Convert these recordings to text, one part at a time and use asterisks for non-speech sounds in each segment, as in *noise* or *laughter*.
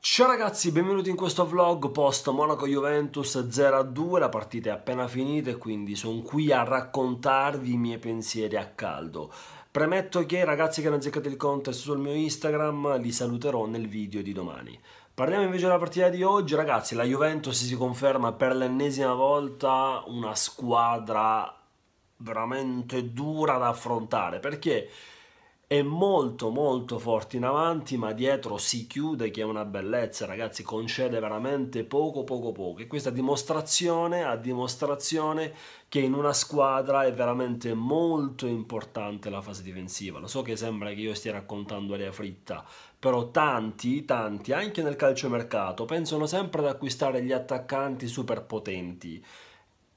Ciao ragazzi, benvenuti in questo vlog post Monaco-Juventus 0-2, la partita è appena finita e quindi sono qui a raccontarvi i miei pensieri a caldo. Premetto che ragazzi che hanno azzeccato il contest sul mio Instagram li saluterò nel video di domani. Parliamo invece della partita di oggi, ragazzi, la Juventus si conferma per l'ennesima volta una squadra veramente dura da affrontare perché è molto molto forte in avanti ma dietro si chiude che è una bellezza ragazzi concede veramente poco poco poco e questa dimostrazione a dimostrazione che in una squadra è veramente molto importante la fase difensiva lo so che sembra che io stia raccontando aria fritta però tanti tanti anche nel calciomercato pensano sempre ad acquistare gli attaccanti super potenti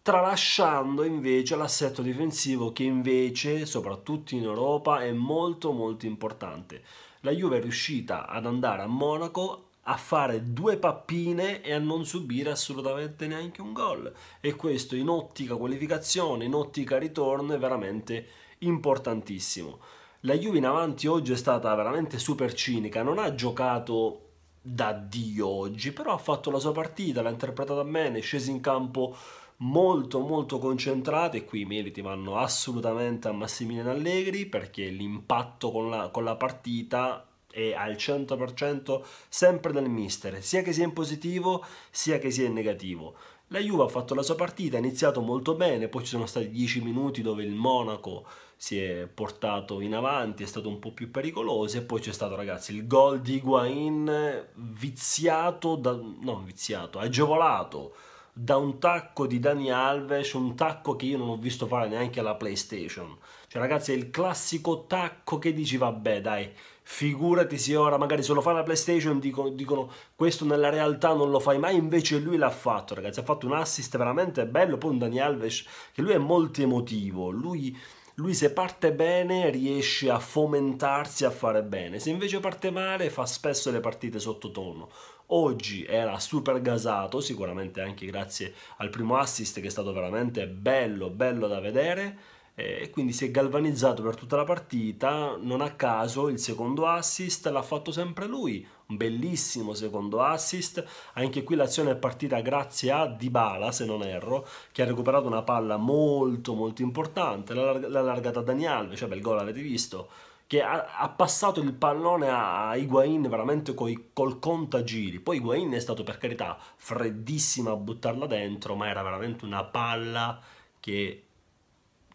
tralasciando invece l'assetto difensivo che invece, soprattutto in Europa, è molto molto importante. La Juve è riuscita ad andare a Monaco a fare due pappine e a non subire assolutamente neanche un gol e questo in ottica qualificazione, in ottica ritorno è veramente importantissimo. La Juve in avanti oggi è stata veramente super cinica, non ha giocato da Dio oggi, però ha fatto la sua partita, l'ha interpretata bene, è sceso in campo molto molto concentrate e qui i meriti vanno assolutamente a Massimiliano Allegri perché l'impatto con la, con la partita è al 100% sempre del mister, sia che sia in positivo sia che sia in negativo. La Juve ha fatto la sua partita, ha iniziato molto bene, poi ci sono stati 10 minuti dove il Monaco si è portato in avanti, è stato un po' più pericoloso e poi c'è stato ragazzi il gol di Higuain viziato, da, non viziato, agevolato da un tacco di Dani Alves, un tacco che io non ho visto fare neanche alla PlayStation. Cioè ragazzi è il classico tacco che dici vabbè dai, figurati se ora magari se lo fa la PlayStation dicono, dicono, questo nella realtà non lo fai mai, invece lui l'ha fatto ragazzi, ha fatto un assist veramente bello, poi un Dani Alves che lui è molto emotivo, lui lui se parte bene riesce a fomentarsi a fare bene, se invece parte male fa spesso le partite sottotono oggi era super gasato, sicuramente anche grazie al primo assist che è stato veramente bello, bello da vedere e quindi si è galvanizzato per tutta la partita, non a caso il secondo assist l'ha fatto sempre lui, un bellissimo secondo assist, anche qui l'azione è partita grazie a Dybala se non erro, che ha recuperato una palla molto molto importante, l'ha allargata a Dani Alves, cioè bel gol avete visto, che ha, ha passato il pallone a Higuain veramente coi, col contagiri. Poi Higuain è stato per carità freddissimo a buttarla dentro, ma era veramente una palla che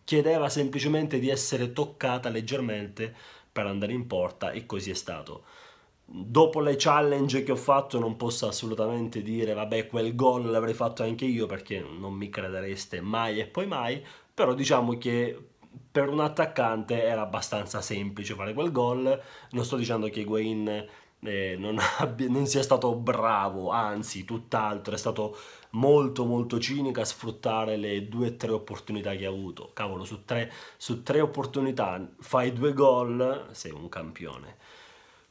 chiedeva semplicemente di essere toccata leggermente per andare in porta e così è stato. Dopo le challenge che ho fatto non posso assolutamente dire vabbè quel gol l'avrei fatto anche io perché non mi credereste mai e poi mai, però diciamo che per un attaccante era abbastanza semplice fare quel gol. Non sto dicendo che Higuain eh, non, *laughs* abbia, non, sia stato bravo, anzi tutt'altro, è stato molto molto cinico a sfruttare le due o tre opportunità che ha avuto. Cavolo, su tre, su tre opportunità fai due gol, sei un campione.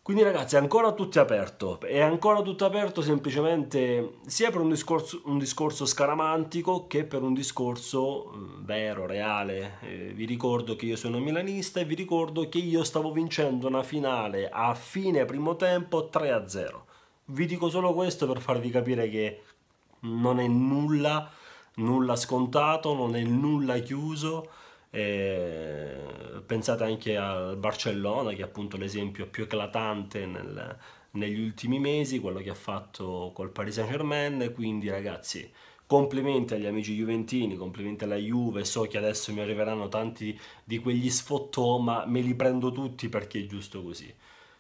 Quindi ragazzi ancora tutto aperto, è ancora tutto aperto semplicemente sia per un discorso, un discorso scaramantico che per un discorso mm, vero, reale. Eh, vi ricordo che io sono milanista e vi ricordo che io stavo vincendo una finale a fine primo tempo 3-0. Vi dico solo questo per farvi capire che non è nulla, nulla scontato, non è nulla chiuso e eh, pensate anche al Barcellona, che è appunto l'esempio più eclatante nel, negli ultimi mesi, quello che ha fatto col Paris Saint Germain, quindi ragazzi complimenti agli amici juventini, complimenti alla Juve, so che adesso mi arriveranno tanti di quegli sfottò, ma me li prendo tutti perché è giusto così.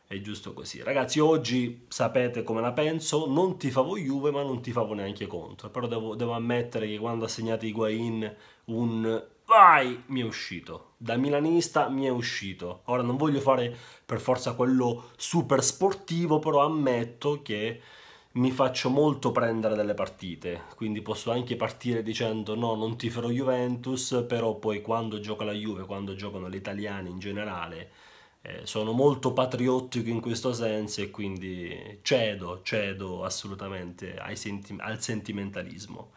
È giusto così. Ragazzi, oggi sapete come la penso, non ti favo Juve, ma non ti favo neanche contro. Però devo, devo ammettere che quando ha segnato Higuain un vai, mi è uscito. Da milanista mi è uscito. Ora non voglio fare per forza quello super sportivo, però ammetto che mi faccio molto prendere delle partite, quindi posso anche partire dicendo no, non ti farò Juventus, però poi quando gioca la Juve, quando giocano gli italiani in generale, eh, sono molto patriottico in questo senso e quindi cedo, cedo assolutamente senti al sentimentalismo.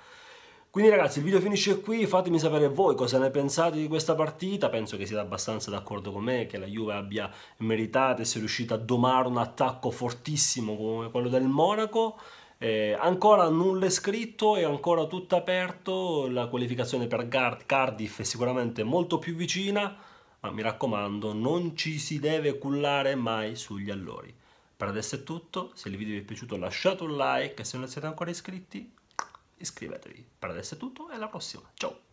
Quindi ragazzi il video finisce qui, fatemi sapere voi cosa ne pensate di questa partita, penso che siete abbastanza d'accordo con me che la Juve abbia meritato e sia riuscita a domare un attacco fortissimo come quello del Monaco. Eh, ancora nulla è scritto è ancora tutto aperto, la qualificazione per Cardiff è sicuramente molto più vicina, ma mi raccomando non ci si deve cullare mai sugli allori. Per adesso è tutto, se il video vi è piaciuto lasciate un like e se non siete ancora iscritti iscrivetevi. Per adesso è tutto e alla prossima. Ciao!